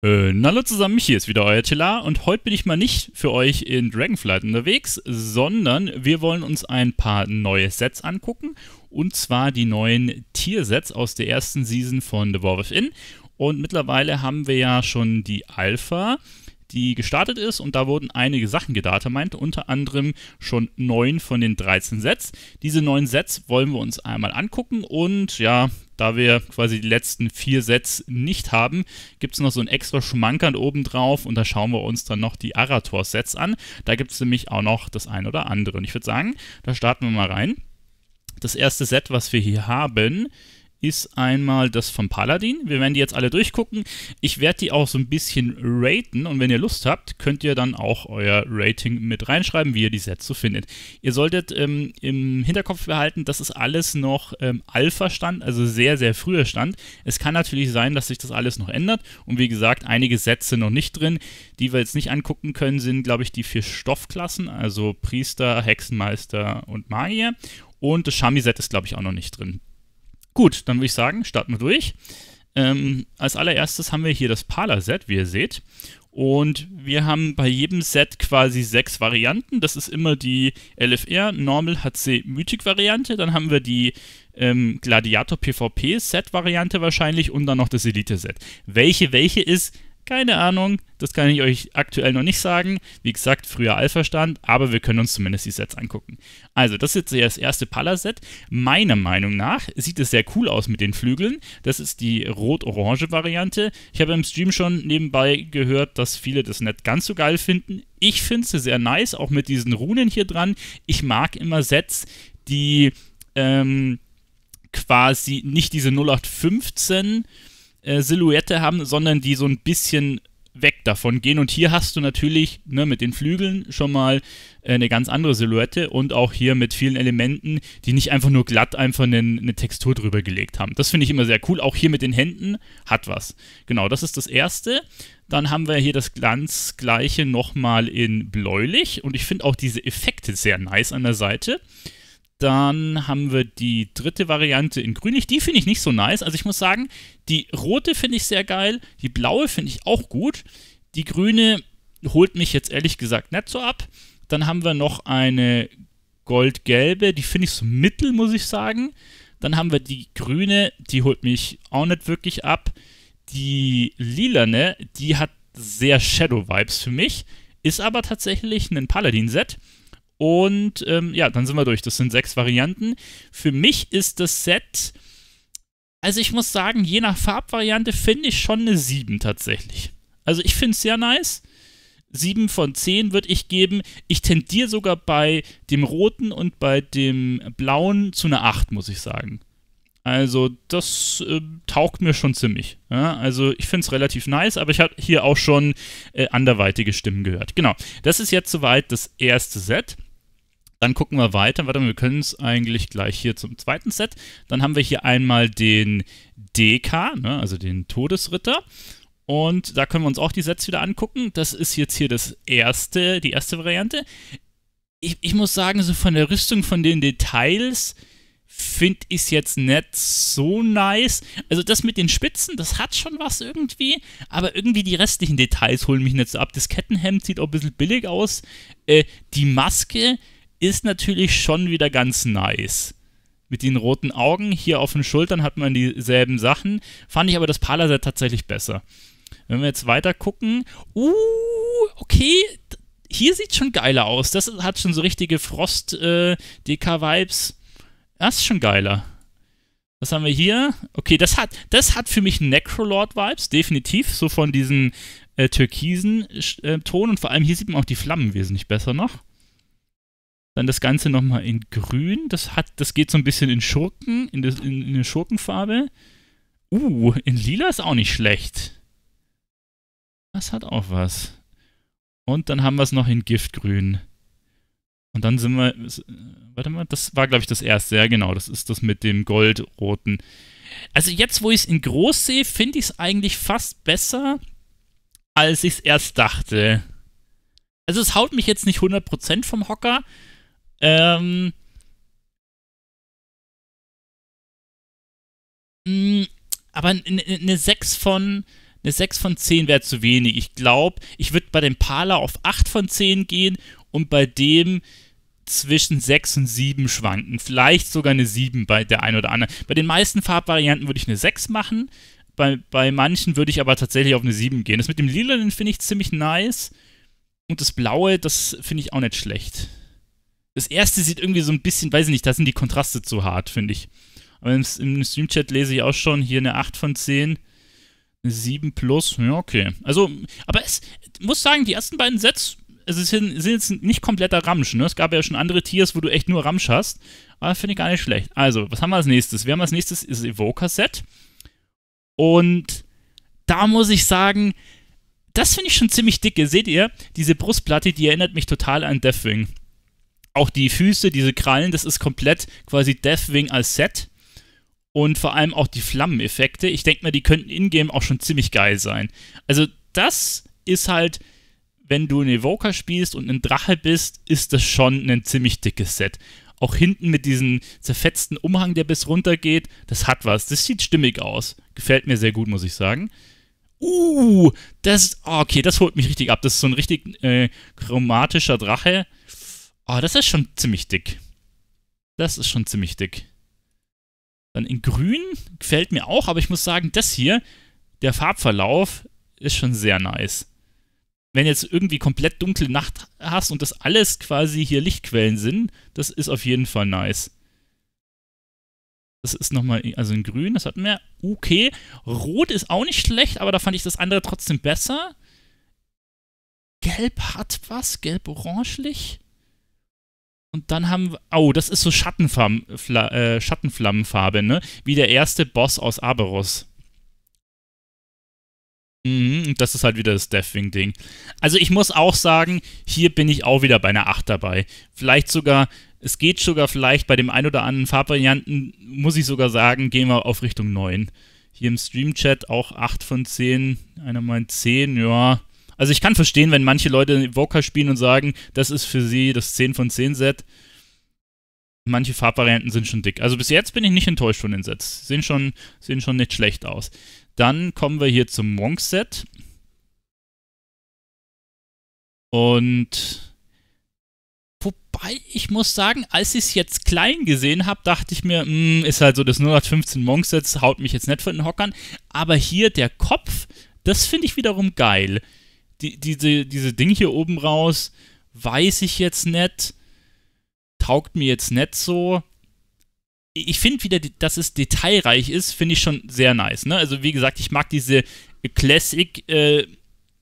Äh, hallo zusammen, mich hier ist wieder euer Telar und heute bin ich mal nicht für euch in Dragonflight unterwegs, sondern wir wollen uns ein paar neue Sets angucken und zwar die neuen Tier-Sets aus der ersten Season von The War Within und mittlerweile haben wir ja schon die Alpha, die gestartet ist und da wurden einige Sachen gedatermeint, unter anderem schon neun von den 13 Sets. Diese neuen Sets wollen wir uns einmal angucken und ja, da wir quasi die letzten vier Sets nicht haben, gibt es noch so ein extra Schmankern obendrauf und da schauen wir uns dann noch die Arator-Sets an. Da gibt es nämlich auch noch das ein oder andere. Und ich würde sagen, da starten wir mal rein. Das erste Set, was wir hier haben, ist ist einmal das von Paladin. Wir werden die jetzt alle durchgucken. Ich werde die auch so ein bisschen raten und wenn ihr Lust habt, könnt ihr dann auch euer Rating mit reinschreiben, wie ihr die Sets so findet. Ihr solltet ähm, im Hinterkopf behalten, das ist alles noch ähm, Alpha-Stand, also sehr, sehr früher Stand. Es kann natürlich sein, dass sich das alles noch ändert und wie gesagt, einige Sätze noch nicht drin. Die wir jetzt nicht angucken können, sind, glaube ich, die vier Stoffklassen, also Priester, Hexenmeister und Magier. Und das Shami-Set ist, glaube ich, auch noch nicht drin. Gut, dann würde ich sagen, starten wir durch. Ähm, als allererstes haben wir hier das Pala-Set, wie ihr seht. Und wir haben bei jedem Set quasi sechs Varianten. Das ist immer die LFR, Normal, HC, Mythic Variante. Dann haben wir die ähm, Gladiator PvP Set Variante wahrscheinlich und dann noch das Elite Set. Welche welche ist, keine Ahnung, das kann ich euch aktuell noch nicht sagen. Wie gesagt, früher Alpha-Stand, aber wir können uns zumindest die Sets angucken. Also, das ist jetzt das erste Pala-Set. Meiner Meinung nach sieht es sehr cool aus mit den Flügeln. Das ist die rot-orange Variante. Ich habe im Stream schon nebenbei gehört, dass viele das nicht ganz so geil finden. Ich finde es sehr nice, auch mit diesen Runen hier dran. Ich mag immer Sets, die ähm, quasi nicht diese 0815 äh, Silhouette haben, sondern die so ein bisschen weg davon gehen. Und hier hast du natürlich ne, mit den Flügeln schon mal äh, eine ganz andere Silhouette und auch hier mit vielen Elementen, die nicht einfach nur glatt einfach eine, eine Textur drüber gelegt haben. Das finde ich immer sehr cool. Auch hier mit den Händen hat was. Genau, das ist das Erste. Dann haben wir hier das Glanzgleiche nochmal in bläulich und ich finde auch diese Effekte sehr nice an der Seite. Dann haben wir die dritte Variante in grünlich. Die finde ich nicht so nice. Also ich muss sagen, die rote finde ich sehr geil. Die blaue finde ich auch gut. Die grüne holt mich jetzt ehrlich gesagt nicht so ab. Dann haben wir noch eine goldgelbe. Die finde ich so mittel, muss ich sagen. Dann haben wir die grüne. Die holt mich auch nicht wirklich ab. Die lilane, die hat sehr Shadow-Vibes für mich. Ist aber tatsächlich ein Paladin-Set. Und ähm, ja, dann sind wir durch. Das sind sechs Varianten. Für mich ist das Set, also ich muss sagen, je nach Farbvariante finde ich schon eine 7 tatsächlich. Also ich finde es sehr nice. 7 von 10 würde ich geben. Ich tendiere sogar bei dem roten und bei dem blauen zu einer 8, muss ich sagen. Also das äh, taugt mir schon ziemlich. Ja, also ich finde es relativ nice, aber ich habe hier auch schon äh, anderweitige Stimmen gehört. Genau, das ist jetzt soweit das erste Set. Dann gucken wir weiter. Warte mal, wir können es eigentlich gleich hier zum zweiten Set. Dann haben wir hier einmal den DK, ne, also den Todesritter. Und da können wir uns auch die Sets wieder angucken. Das ist jetzt hier das erste, die erste Variante. Ich, ich muss sagen, so von der Rüstung, von den Details, finde ich es jetzt nicht so nice. Also das mit den Spitzen, das hat schon was irgendwie, aber irgendwie die restlichen Details holen mich nicht so ab. Das Kettenhemd sieht auch ein bisschen billig aus. Äh, die Maske, ist natürlich schon wieder ganz nice. Mit den roten Augen, hier auf den Schultern hat man dieselben Sachen. Fand ich aber das Palaset tatsächlich besser. Wenn wir jetzt weiter gucken, uh, okay, hier sieht schon geiler aus. Das hat schon so richtige Frost-DK-Vibes. Äh, das ist schon geiler. Was haben wir hier? Okay, das hat, das hat für mich Necrolord-Vibes, definitiv. So von diesen äh, türkisen äh, Ton. Und vor allem hier sieht man auch die Flammen wesentlich besser noch. Dann das Ganze nochmal in grün. Das, hat, das geht so ein bisschen in Schurken, in, das, in, in eine Schurkenfarbe. Uh, in lila ist auch nicht schlecht. Das hat auch was. Und dann haben wir es noch in Giftgrün. Und dann sind wir. Warte mal, das war, glaube ich, das erste. Ja, genau. Das ist das mit dem Goldroten. Also, jetzt, wo ich es in groß sehe, finde ich es eigentlich fast besser, als ich es erst dachte. Also, es haut mich jetzt nicht 100% vom Hocker, ähm. Mh, mm, aber eine 6 von eine 6 von 10 wäre zu wenig. Ich glaube, ich würde bei dem Pala auf 8 von 10 gehen und bei dem zwischen 6 und 7 schwanken. Vielleicht sogar eine 7 bei der einen oder anderen. Bei den meisten Farbvarianten würde ich eine 6 machen. Bei, bei manchen würde ich aber tatsächlich auf eine 7 gehen. Das mit dem Lilanen finde ich ziemlich nice. Und das Blaue, das finde ich auch nicht schlecht. Das erste sieht irgendwie so ein bisschen, weiß ich nicht, da sind die Kontraste zu hart, finde ich. Aber im, im Streamchat lese ich auch schon hier eine 8 von 10. eine 7 plus, ja, okay. Also, aber es muss sagen, die ersten beiden Sets also es sind, jetzt nicht kompletter Ramsch. Ne? Es gab ja schon andere Tiers, wo du echt nur Ramsch hast. Aber finde ich gar nicht schlecht. Also, was haben wir als nächstes? Wir haben als nächstes das Evoker-Set. Und da muss ich sagen, das finde ich schon ziemlich dicke. Seht ihr, diese Brustplatte, die erinnert mich total an Deathwing auch die Füße, diese Krallen, das ist komplett quasi Deathwing als Set. Und vor allem auch die Flammeneffekte. Ich denke mal, die könnten in-game auch schon ziemlich geil sein. Also, das ist halt, wenn du einen Evoker spielst und ein Drache bist, ist das schon ein ziemlich dickes Set. Auch hinten mit diesem zerfetzten Umhang, der bis runter geht, das hat was. Das sieht stimmig aus. Gefällt mir sehr gut, muss ich sagen. Uh, das, ah, okay, das holt mich richtig ab. Das ist so ein richtig äh, chromatischer Drache. Ah, oh, das ist schon ziemlich dick. Das ist schon ziemlich dick. Dann in grün gefällt mir auch, aber ich muss sagen, das hier, der Farbverlauf ist schon sehr nice. Wenn jetzt irgendwie komplett dunkle Nacht hast und das alles quasi hier Lichtquellen sind, das ist auf jeden Fall nice. Das ist nochmal, also in grün, das hatten wir. Okay. Rot ist auch nicht schlecht, aber da fand ich das andere trotzdem besser. Gelb hat was, gelb-orangelich. Und dann haben wir. Oh, das ist so Schattenflam, Fla, äh, Schattenflammenfarbe, ne? Wie der erste Boss aus Aberos. Mhm, das ist halt wieder das Deathwing-Ding. Also ich muss auch sagen, hier bin ich auch wieder bei einer 8 dabei. Vielleicht sogar, es geht sogar vielleicht bei dem ein oder anderen Farbvarianten, muss ich sogar sagen, gehen wir auf Richtung 9. Hier im Stream-Chat auch 8 von 10, einer meint 10, ja. Also ich kann verstehen, wenn manche Leute Evoker spielen und sagen, das ist für sie das 10 von 10 Set. Manche Farbvarianten sind schon dick. Also bis jetzt bin ich nicht enttäuscht von den Sets. Sehen schon, sehen schon nicht schlecht aus. Dann kommen wir hier zum Monk-Set. Und wobei ich muss sagen, als ich es jetzt klein gesehen habe, dachte ich mir, mh, hm, ist halt so das 0815 Monk-Set, haut mich jetzt nicht von den Hockern. Aber hier der Kopf, das finde ich wiederum geil die, diese, diese Ding hier oben raus, weiß ich jetzt nicht, taugt mir jetzt nicht so. Ich finde wieder, dass es detailreich ist, finde ich schon sehr nice. Ne? Also wie gesagt, ich mag diese Classic äh,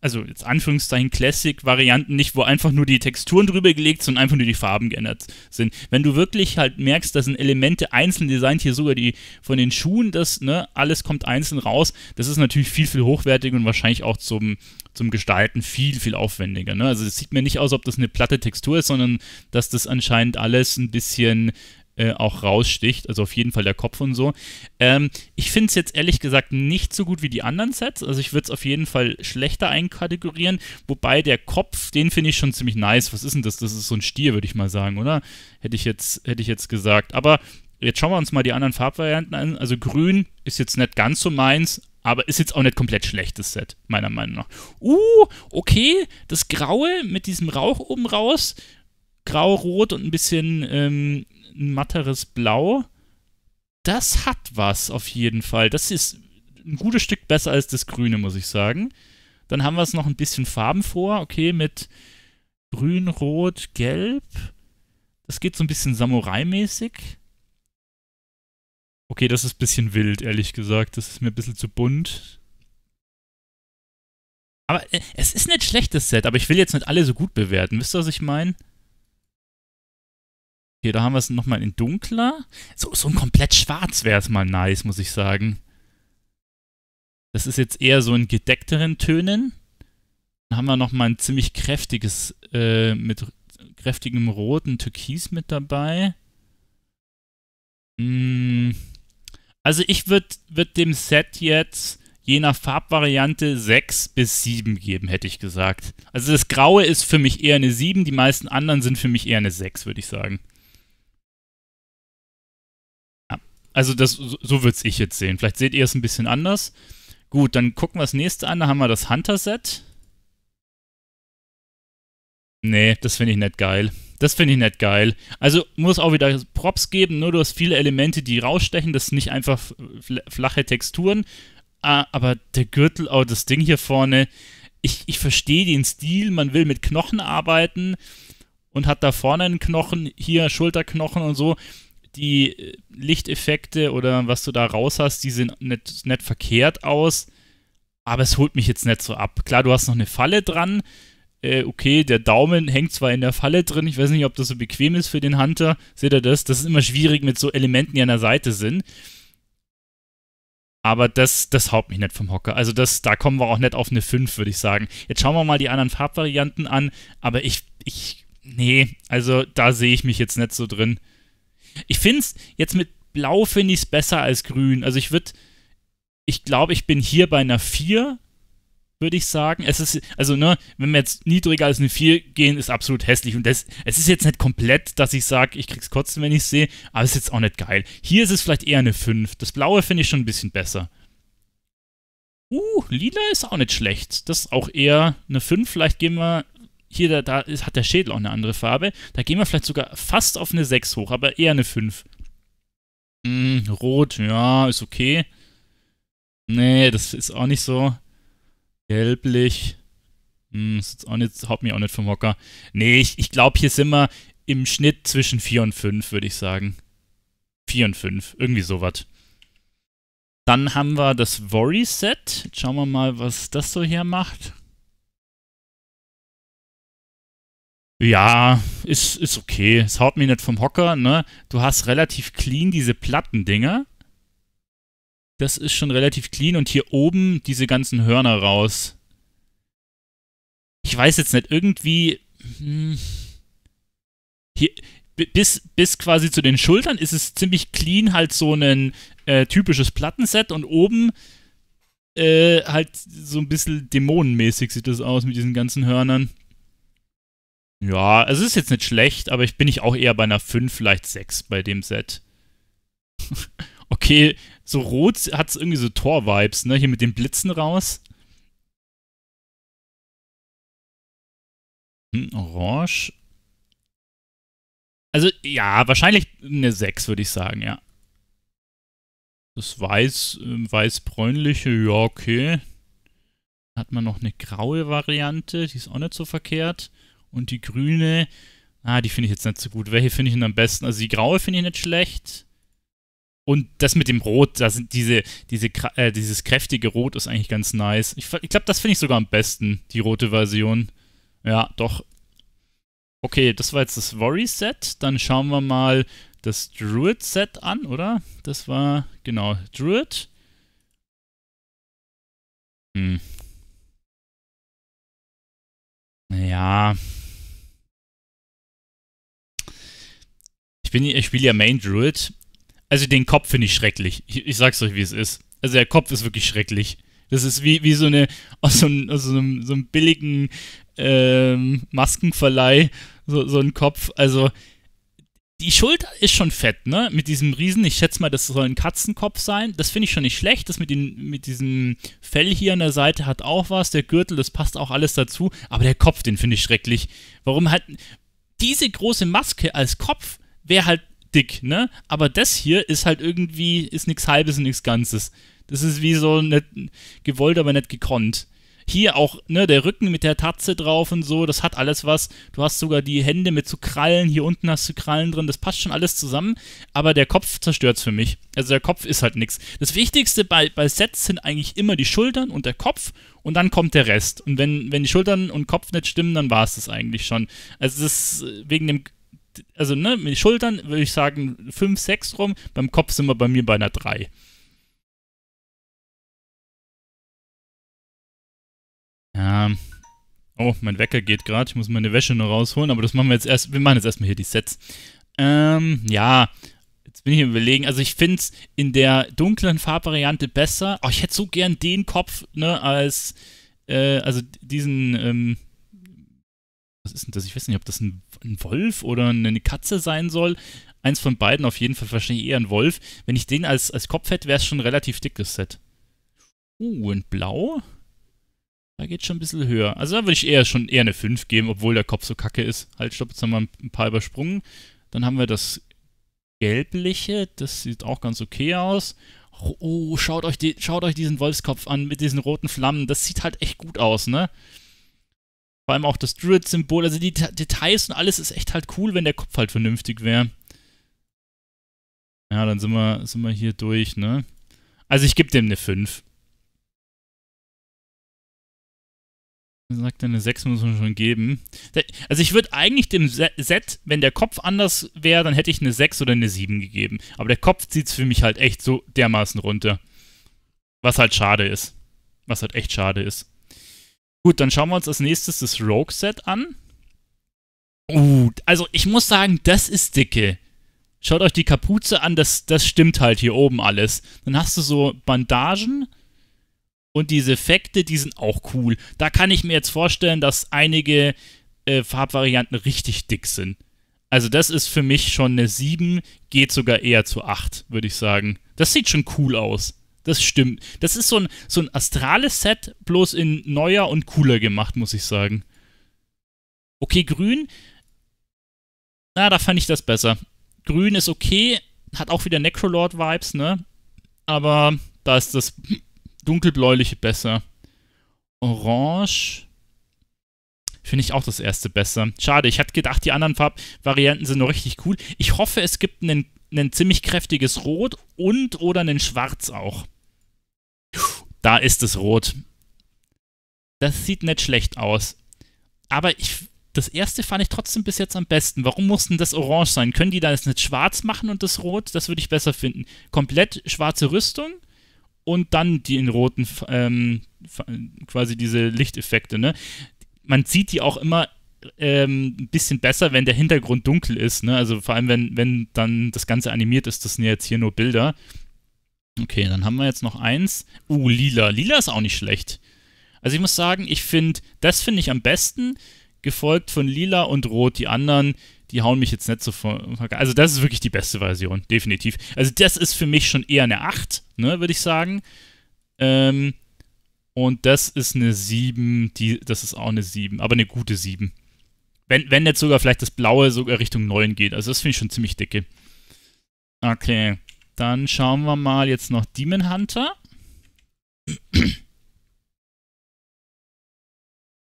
also jetzt Anführungszeichen Classic-Varianten nicht, wo einfach nur die Texturen drüber gelegt sind einfach nur die Farben geändert sind. Wenn du wirklich halt merkst, da sind Elemente einzeln designt, hier sogar die von den Schuhen, das, ne, alles kommt einzeln raus, das ist natürlich viel, viel hochwertiger und wahrscheinlich auch zum, zum Gestalten viel, viel aufwendiger. Ne? Also es sieht mir nicht aus, ob das eine platte Textur ist, sondern dass das anscheinend alles ein bisschen äh, auch raussticht. Also auf jeden Fall der Kopf und so. Ähm, ich finde es jetzt ehrlich gesagt nicht so gut wie die anderen Sets. Also ich würde es auf jeden Fall schlechter einkategorieren. Wobei der Kopf, den finde ich schon ziemlich nice. Was ist denn das? Das ist so ein Stier, würde ich mal sagen, oder? Hätte ich jetzt, hätte ich jetzt gesagt. Aber jetzt schauen wir uns mal die anderen Farbvarianten an. Also grün ist jetzt nicht ganz so meins, aber ist jetzt auch nicht komplett schlechtes Set, meiner Meinung nach. Uh, okay, das Graue mit diesem Rauch oben raus grau-rot und ein bisschen ähm, ein matteres Blau. Das hat was auf jeden Fall. Das ist ein gutes Stück besser als das Grüne, muss ich sagen. Dann haben wir es noch ein bisschen Farben vor, okay, mit Grün, Rot, Gelb. Das geht so ein bisschen Samurai-mäßig. Okay, das ist ein bisschen wild, ehrlich gesagt. Das ist mir ein bisschen zu bunt. Aber äh, es ist nicht schlechtes Set, aber ich will jetzt nicht alle so gut bewerten. Wisst ihr, was ich meine? Okay, da haben wir es nochmal in dunkler. So, so ein komplett schwarz wäre es mal nice, muss ich sagen. Das ist jetzt eher so in gedeckteren Tönen. Dann haben wir nochmal ein ziemlich kräftiges, äh, mit kräftigem roten Türkis mit dabei. Hm. Also ich würde würd dem Set jetzt je nach Farbvariante 6 bis 7 geben, hätte ich gesagt. Also das Graue ist für mich eher eine 7, die meisten anderen sind für mich eher eine 6, würde ich sagen. Also das, so würde ich jetzt sehen. Vielleicht seht ihr es ein bisschen anders. Gut, dann gucken wir das nächste an. Da haben wir das Hunter-Set. Nee, das finde ich nicht geil. Das finde ich nicht geil. Also muss auch wieder Props geben, nur du hast viele Elemente, die rausstechen. Das sind nicht einfach flache Texturen. Ah, aber der Gürtel, auch oh, das Ding hier vorne, ich, ich verstehe den Stil. Man will mit Knochen arbeiten und hat da vorne einen Knochen, hier Schulterknochen und so die äh, Lichteffekte oder was du da raus hast, die sehen nicht, nicht verkehrt aus, aber es holt mich jetzt nicht so ab. Klar, du hast noch eine Falle dran. Äh, okay, der Daumen hängt zwar in der Falle drin, ich weiß nicht, ob das so bequem ist für den Hunter. Seht ihr das? Das ist immer schwierig mit so Elementen, die an der Seite sind. Aber das, das haut mich nicht vom Hocker. Also das, da kommen wir auch nicht auf eine 5, würde ich sagen. Jetzt schauen wir mal die anderen Farbvarianten an, aber ich, ich, nee, also da sehe ich mich jetzt nicht so drin. Ich finde es jetzt mit Blau finde ich es besser als Grün. Also ich würde, ich glaube, ich bin hier bei einer 4, würde ich sagen. Es ist, also, ne, wenn wir jetzt niedriger als eine 4 gehen, ist absolut hässlich. Und das, es ist jetzt nicht komplett, dass ich sage, ich krieg's kotzen, wenn ich sehe, aber es ist jetzt auch nicht geil. Hier ist es vielleicht eher eine 5. Das Blaue finde ich schon ein bisschen besser. Uh, lila ist auch nicht schlecht. Das ist auch eher eine 5. Vielleicht gehen wir hier, da, da ist, hat der Schädel auch eine andere Farbe. Da gehen wir vielleicht sogar fast auf eine 6 hoch, aber eher eine 5. Hm, rot, ja, ist okay. Nee, das ist auch nicht so. Gelblich. Hm, ist jetzt auch nicht, haut mich auch nicht vom Hocker. Nee, ich, ich glaube, hier sind wir im Schnitt zwischen 4 und 5, würde ich sagen. 4 und 5, irgendwie sowas. Dann haben wir das Worry-Set. Jetzt Schauen wir mal, was das so hier macht. Ja, ist, ist okay. Es haut mich nicht vom Hocker, ne? Du hast relativ clean diese Plattendinger. Das ist schon relativ clean und hier oben diese ganzen Hörner raus. Ich weiß jetzt nicht, irgendwie. Hm, hier, bis, bis quasi zu den Schultern ist es ziemlich clean, halt so ein äh, typisches Plattenset und oben äh, halt so ein bisschen dämonenmäßig sieht das aus mit diesen ganzen Hörnern. Ja, es ist jetzt nicht schlecht, aber ich bin ich auch eher bei einer 5, vielleicht 6 bei dem Set. okay, so rot hat es irgendwie so Tor-Vibes, ne? Hier mit den Blitzen raus. Hm, orange. Also ja, wahrscheinlich eine 6, würde ich sagen, ja. Das weiß, ähm, weiß-bräunliche, ja, okay. Hat man noch eine graue Variante, die ist auch nicht so verkehrt. Und die grüne, ah, die finde ich jetzt nicht so gut. Welche finde ich denn am besten? Also die graue finde ich nicht schlecht. Und das mit dem Rot, da sind diese, diese, äh, dieses kräftige Rot ist eigentlich ganz nice. Ich, ich glaube, das finde ich sogar am besten, die rote Version. Ja, doch. Okay, das war jetzt das Worry-Set. Dann schauen wir mal das Druid-Set an, oder? Das war, genau, Druid. Hm. Ja, bin, ich spiele ja Main Druid. Also den Kopf finde ich schrecklich. Ich, ich sag's euch, wie es ist. Also der Kopf ist wirklich schrecklich. Das ist wie, wie so eine, aus so, einem, aus so einem, so einem billigen ähm, Maskenverleih, so, so ein Kopf. Also die Schulter ist schon fett, ne? Mit diesem Riesen, ich schätze mal, das soll ein Katzenkopf sein. Das finde ich schon nicht schlecht. Das mit, den, mit diesem Fell hier an der Seite hat auch was. Der Gürtel, das passt auch alles dazu. Aber der Kopf, den finde ich schrecklich. Warum hat diese große Maske als Kopf? wäre halt dick, ne? Aber das hier ist halt irgendwie, ist nichts Halbes und nichts Ganzes. Das ist wie so nicht gewollt, aber nicht gekonnt. Hier auch, ne, der Rücken mit der Tatze drauf und so, das hat alles was. Du hast sogar die Hände mit so Krallen, hier unten hast du Krallen drin, das passt schon alles zusammen, aber der Kopf zerstört's für mich. Also der Kopf ist halt nichts. Das Wichtigste bei, bei Sets sind eigentlich immer die Schultern und der Kopf und dann kommt der Rest. Und wenn, wenn die Schultern und Kopf nicht stimmen, dann war es das eigentlich schon. Also das ist wegen dem also ne, mit Schultern würde ich sagen 5, 6 rum, beim Kopf sind wir bei mir bei einer 3. Ja. Ähm, oh, mein Wecker geht gerade. Ich muss meine Wäsche noch rausholen, aber das machen wir jetzt erst. Wir machen jetzt erstmal hier die Sets. Ähm, ja. Jetzt bin ich im Überlegen. Also, ich finde es in der dunklen Farbvariante besser. Oh, ich hätte so gern den Kopf, ne, als. Äh, also diesen. Ähm, was ist denn das? Ich weiß nicht, ob das ein, ein, Wolf oder eine Katze sein soll. Eins von beiden auf jeden Fall wahrscheinlich eher ein Wolf. Wenn ich den als, als Kopf hätte, wäre es schon ein relativ dickes Set. Uh, und blau? Da geht schon ein bisschen höher. Also da würde ich eher schon eher eine 5 geben, obwohl der Kopf so kacke ist. Halt, stopp, jetzt haben wir ein paar übersprungen. Dann haben wir das gelbliche, das sieht auch ganz okay aus. Oh, schaut euch, die, schaut euch diesen Wolfskopf an mit diesen roten Flammen. Das sieht halt echt gut aus, ne? Vor allem auch das Druid-Symbol, also die T Details und alles ist echt halt cool, wenn der Kopf halt vernünftig wäre. Ja, dann sind wir, sind wir hier durch, ne? Also ich gebe dem eine 5. sagt er, eine 6 muss man schon geben. Also ich würde eigentlich dem Set, wenn der Kopf anders wäre, dann hätte ich eine 6 oder eine 7 gegeben. Aber der Kopf zieht es für mich halt echt so dermaßen runter. Was halt schade ist. Was halt echt schade ist. Gut, dann schauen wir uns als nächstes das Rogue-Set an. Uh, also ich muss sagen, das ist dicke. Schaut euch die Kapuze an, das, das stimmt halt hier oben alles. Dann hast du so Bandagen und diese Effekte, die sind auch cool. Da kann ich mir jetzt vorstellen, dass einige äh, Farbvarianten richtig dick sind. Also das ist für mich schon eine 7, geht sogar eher zu 8, würde ich sagen. Das sieht schon cool aus. Das stimmt. Das ist so ein, so ein astrales Set, bloß in neuer und cooler gemacht, muss ich sagen. Okay, grün. Na, da fand ich das besser. Grün ist okay, hat auch wieder Necrolord-Vibes, ne? Aber da ist das dunkelbläuliche besser. Orange finde ich auch das erste besser. Schade, ich hatte gedacht, die anderen Farbvarianten sind noch richtig cool. Ich hoffe, es gibt ein ziemlich kräftiges Rot und oder einen Schwarz auch. Da ist es rot. Das sieht nicht schlecht aus. Aber ich, das erste fand ich trotzdem bis jetzt am besten. Warum muss denn das orange sein? Können die das nicht schwarz machen und das rot? Das würde ich besser finden. Komplett schwarze Rüstung und dann die in roten, ähm, quasi diese Lichteffekte, ne? Man sieht die auch immer ähm, ein bisschen besser, wenn der Hintergrund dunkel ist, ne? Also vor allem, wenn, wenn dann das Ganze animiert ist, das sind ja jetzt hier nur Bilder. Okay, dann haben wir jetzt noch eins. Uh, lila. Lila ist auch nicht schlecht. Also ich muss sagen, ich finde, das finde ich am besten, gefolgt von lila und rot. Die anderen, die hauen mich jetzt nicht so von. Also das ist wirklich die beste Version, definitiv. Also das ist für mich schon eher eine 8, ne, würde ich sagen. Ähm, und das ist eine 7, die, das ist auch eine 7, aber eine gute 7. Wenn, wenn jetzt sogar vielleicht das Blaue sogar Richtung 9 geht. Also das finde ich schon ziemlich dicke. Okay. Dann schauen wir mal jetzt noch Demon Hunter.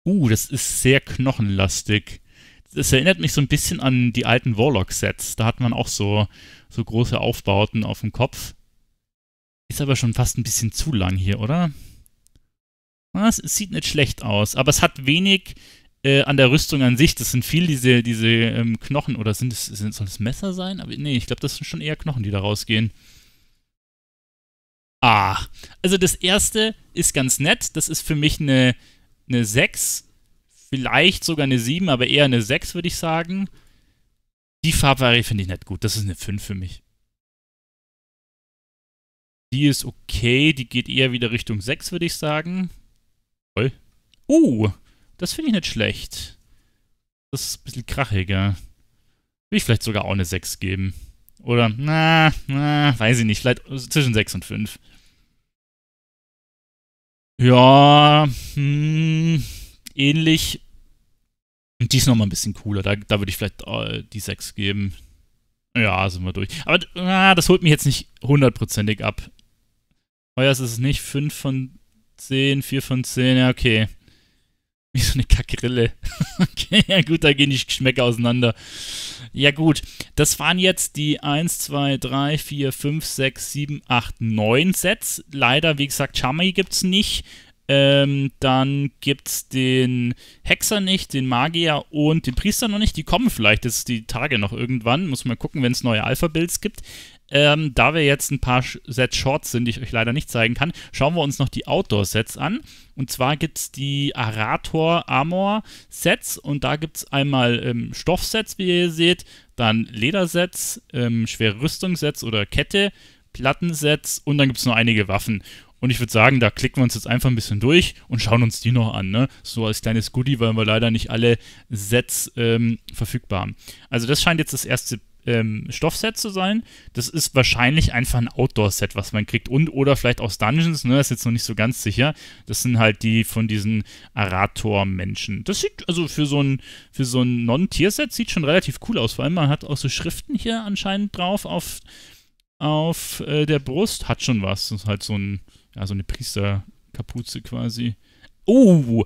Uh, das ist sehr knochenlastig. Das erinnert mich so ein bisschen an die alten Warlock-Sets. Da hat man auch so, so große Aufbauten auf dem Kopf. Ist aber schon fast ein bisschen zu lang hier, oder? Na, ah, es sieht nicht schlecht aus, aber es hat wenig äh, an der Rüstung an sich. Das sind viel diese, diese ähm, Knochen oder sind es, sind, soll das Messer sein? Aber nee, ich glaube, das sind schon eher Knochen, die da rausgehen. Ah, also das erste ist ganz nett. Das ist für mich eine, eine 6, vielleicht sogar eine 7, aber eher eine 6, würde ich sagen. Die Farbvarie finde ich nicht gut. Das ist eine 5 für mich. Die ist okay. Die geht eher wieder Richtung 6, würde ich sagen. Toll. Oh, uh, das finde ich nicht schlecht. Das ist ein bisschen krachiger. Will ich vielleicht sogar auch eine 6 geben. Oder, na, na, weiß ich nicht. Vielleicht zwischen 6 und 5. Ja, hm, ähnlich. Und die ist nochmal ein bisschen cooler. Da, da würde ich vielleicht oh, die 6 geben. Ja, sind wir durch. Aber na, das holt mich jetzt nicht hundertprozentig ab. Heuer ist es nicht. 5 von 10, 4 von 10, ja, okay. Wie so eine Kackrille. okay, ja gut, da gehen die Geschmäcker auseinander. Ja gut, das waren jetzt die 1, 2, 3, 4, 5, 6, 7, 8, 9 Sets. Leider, wie gesagt, Chamai gibt es nicht. Ähm, dann gibt es den Hexer nicht, den Magier und den Priester noch nicht. Die kommen vielleicht jetzt die Tage noch irgendwann. Muss man gucken, wenn es neue Alpha-Builds gibt. Ähm, da wir jetzt ein paar Sets Shorts sind, die ich euch leider nicht zeigen kann, schauen wir uns noch die Outdoor-Sets an. Und zwar gibt es die Arator Armor Sets und da gibt es einmal ähm, Stoffsets, wie ihr seht, dann Ledersets, ähm, schwere Rüstungssets oder Kette, Plattensets und dann gibt es noch einige Waffen. Und ich würde sagen, da klicken wir uns jetzt einfach ein bisschen durch und schauen uns die noch an. Ne? So als kleines Goodie, weil wir leider nicht alle Sets ähm, verfügbar haben. Also das scheint jetzt das erste ähm, Stoffset zu sein. Das ist wahrscheinlich einfach ein Outdoor-Set, was man kriegt. Und oder vielleicht aus Dungeons, ne? Das ist jetzt noch nicht so ganz sicher. Das sind halt die von diesen Arator-Menschen. Das sieht also für so ein, so ein Non-Tier-Set sieht schon relativ cool aus. Vor allem, man hat auch so Schriften hier anscheinend drauf auf, auf äh, der Brust. Hat schon was. Das ist halt so ein ja, so eine Priesterkapuze quasi. Oh,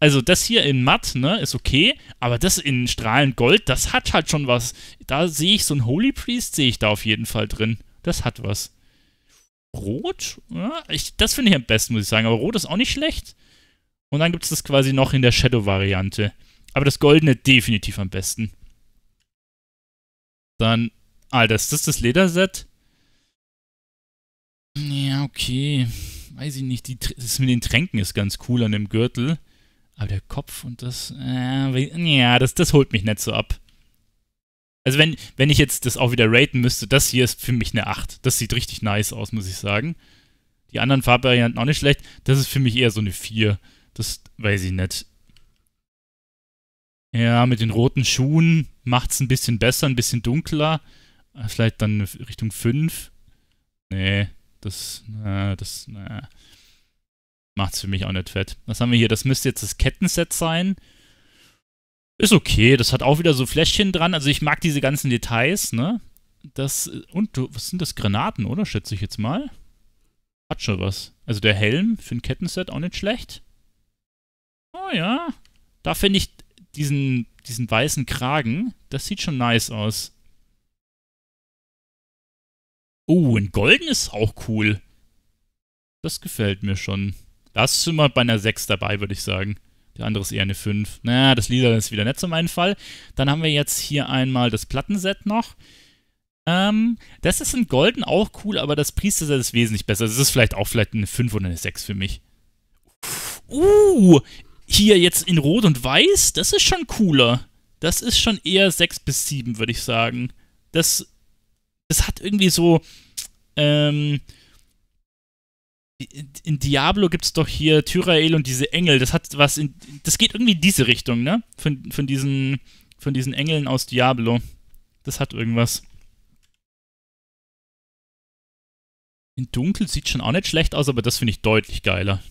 also das hier in matt, ne, ist okay, aber das in strahlend Gold, das hat halt schon was. Da sehe ich so einen Holy Priest, sehe ich da auf jeden Fall drin. Das hat was. Rot? Ja, ich, das finde ich am besten, muss ich sagen. Aber Rot ist auch nicht schlecht. Und dann gibt es das quasi noch in der Shadow-Variante. Aber das Goldene definitiv am besten. Dann, ah, das, das ist das Lederset. Ja, okay. Weiß ich nicht. Die, das mit den Tränken ist ganz cool an dem Gürtel. Aber der Kopf und das. Äh, ja, das, das holt mich nicht so ab. Also, wenn, wenn ich jetzt das auch wieder raten müsste, das hier ist für mich eine 8. Das sieht richtig nice aus, muss ich sagen. Die anderen Farbvarianten auch nicht schlecht. Das ist für mich eher so eine 4. Das weiß ich nicht. Ja, mit den roten Schuhen macht es ein bisschen besser, ein bisschen dunkler. Vielleicht dann Richtung 5. Nee. Das, äh, das äh, macht's für mich auch nicht fett. Was haben wir hier? Das müsste jetzt das Kettenset sein. Ist okay, das hat auch wieder so Fläschchen dran. Also ich mag diese ganzen Details, ne? Das, und du, was sind das? Granaten, oder? Schätze ich jetzt mal. Hat schon was. Also der Helm für ein Kettenset auch nicht schlecht. Oh ja. Da finde ich diesen, diesen weißen Kragen, das sieht schon nice aus. Oh, ein golden ist auch cool. Das gefällt mir schon. Das ist immer bei einer 6 dabei, würde ich sagen. Der andere ist eher eine 5. Naja, das Lila ist wieder nett zu meinem Fall. Dann haben wir jetzt hier einmal das Plattenset noch. Ähm, das ist in Golden auch cool, aber das Priesterset ist wesentlich besser. Das ist vielleicht auch vielleicht eine 5 oder eine 6 für mich. Uh, hier jetzt in Rot und Weiß, das ist schon cooler. Das ist schon eher 6 bis 7, würde ich sagen. Das das hat irgendwie so. Ähm, in Diablo gibt es doch hier Tyrael und diese Engel. Das hat was in, Das geht irgendwie in diese Richtung, ne? Von, von, diesen, von diesen Engeln aus Diablo. Das hat irgendwas. In Dunkel sieht schon auch nicht schlecht aus, aber das finde ich deutlich geiler.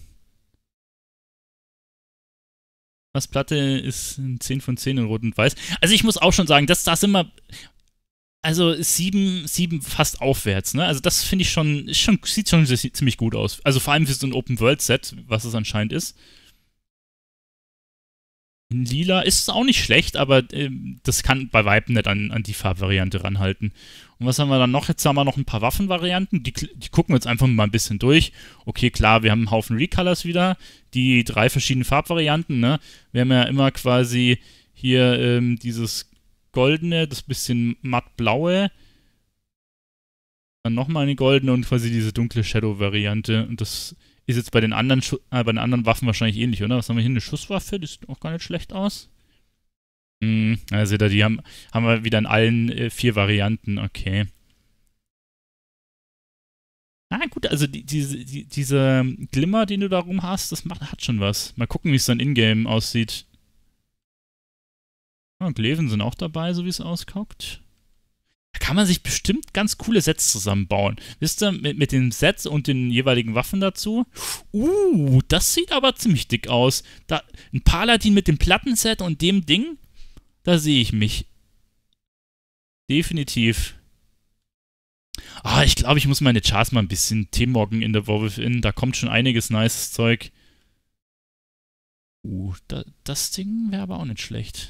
Was Platte ist ein 10 von 10 in Rot und Weiß. Also ich muss auch schon sagen, das, das wir also sieben, sieben fast aufwärts, ne? Also das finde ich schon, schon, sieht schon ziemlich gut aus. Also vor allem für so ein Open-World-Set, was es anscheinend ist. In lila ist es auch nicht schlecht, aber äh, das kann bei Weitem nicht an, an die Farbvariante ranhalten. Und was haben wir dann noch? Jetzt haben wir noch ein paar Waffenvarianten. Die, die gucken wir jetzt einfach mal ein bisschen durch. Okay, klar, wir haben einen Haufen Recolors wieder. Die drei verschiedenen Farbvarianten, ne? Wir haben ja immer quasi hier ähm, dieses goldene, das bisschen mattblaue, dann nochmal eine goldene und quasi diese dunkle Shadow-Variante. Und das ist jetzt bei den, anderen äh, bei den anderen Waffen wahrscheinlich ähnlich, oder? Was haben wir hier? Eine Schusswaffe, die sieht auch gar nicht schlecht aus. Hm, also da, die haben, haben wir wieder in allen äh, vier Varianten, okay. Ah, gut, also die, die, die, dieser Glimmer, den du da rum hast, das macht, hat schon was. Mal gucken, wie es dann in-game aussieht. Und Kleven sind auch dabei, so wie es ausguckt. Da kann man sich bestimmt ganz coole Sets zusammenbauen. Wisst ihr, mit, mit den Sets und den jeweiligen Waffen dazu. Uh, das sieht aber ziemlich dick aus. Da, ein Paladin mit dem Plattenset und dem Ding, da sehe ich mich. Definitiv. Ah, ich glaube, ich muss meine Charts mal ein bisschen teamworken in der Wolf in. Da kommt schon einiges nice Zeug. Uh, da, das Ding wäre aber auch nicht schlecht.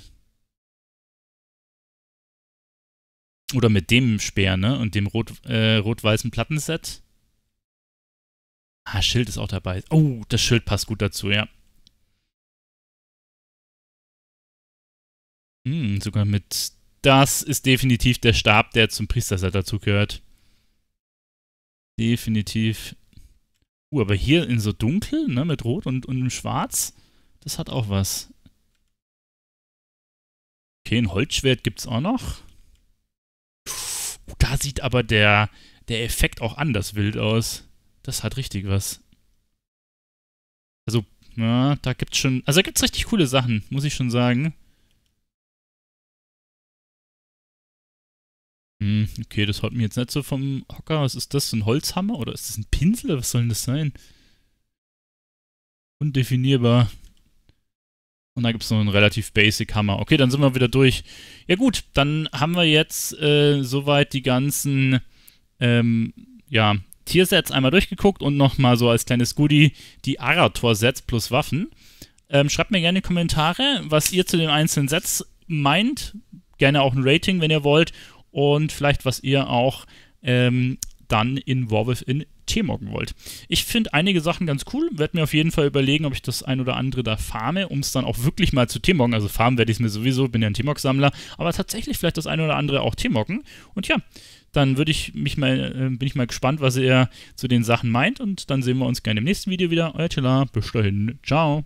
Oder mit dem Speer, ne? Und dem rot, äh, rot-weißen Plattenset. Ah, Schild ist auch dabei. Oh, das Schild passt gut dazu, ja. Hm, sogar mit. Das ist definitiv der Stab, der zum Priesterset dazu gehört. Definitiv. Uh, aber hier in so dunkel, ne, mit Rot und, und Schwarz, das hat auch was. Okay, ein Holzschwert gibt's auch noch da sieht aber der, der Effekt auch anders wild aus. Das hat richtig was. Also, ja, da gibt's schon. Also da gibt's richtig coole Sachen, muss ich schon sagen. Hm, okay, das haut mir jetzt nicht so vom Hocker. Was ist das? So ein Holzhammer? Oder ist das ein Pinsel? Was soll denn das sein? Undefinierbar. Und da gibt es so einen relativ basic Hammer. Okay, dann sind wir wieder durch. Ja gut, dann haben wir jetzt äh, soweit die ganzen ähm, ja, Tiersets einmal durchgeguckt und nochmal so als kleines Goodie die Arator-Sets plus Waffen. Ähm, schreibt mir gerne in die Kommentare, was ihr zu den einzelnen Sets meint. Gerne auch ein Rating, wenn ihr wollt. Und vielleicht, was ihr auch ähm, dann in Warwolf in Tee mocken wollt. Ich finde einige Sachen ganz cool, werde mir auf jeden Fall überlegen, ob ich das ein oder andere da farme, um es dann auch wirklich mal zu Tee mocken. Also farmen werde ich es mir sowieso, bin ja ein Teemock-Sammler, aber tatsächlich vielleicht das ein oder andere auch Tee mocken. Und ja, dann würde ich mich mal, äh, bin ich mal gespannt, was ihr zu den Sachen meint und dann sehen wir uns gerne im nächsten Video wieder. Euer Chilla, bis dahin, ciao.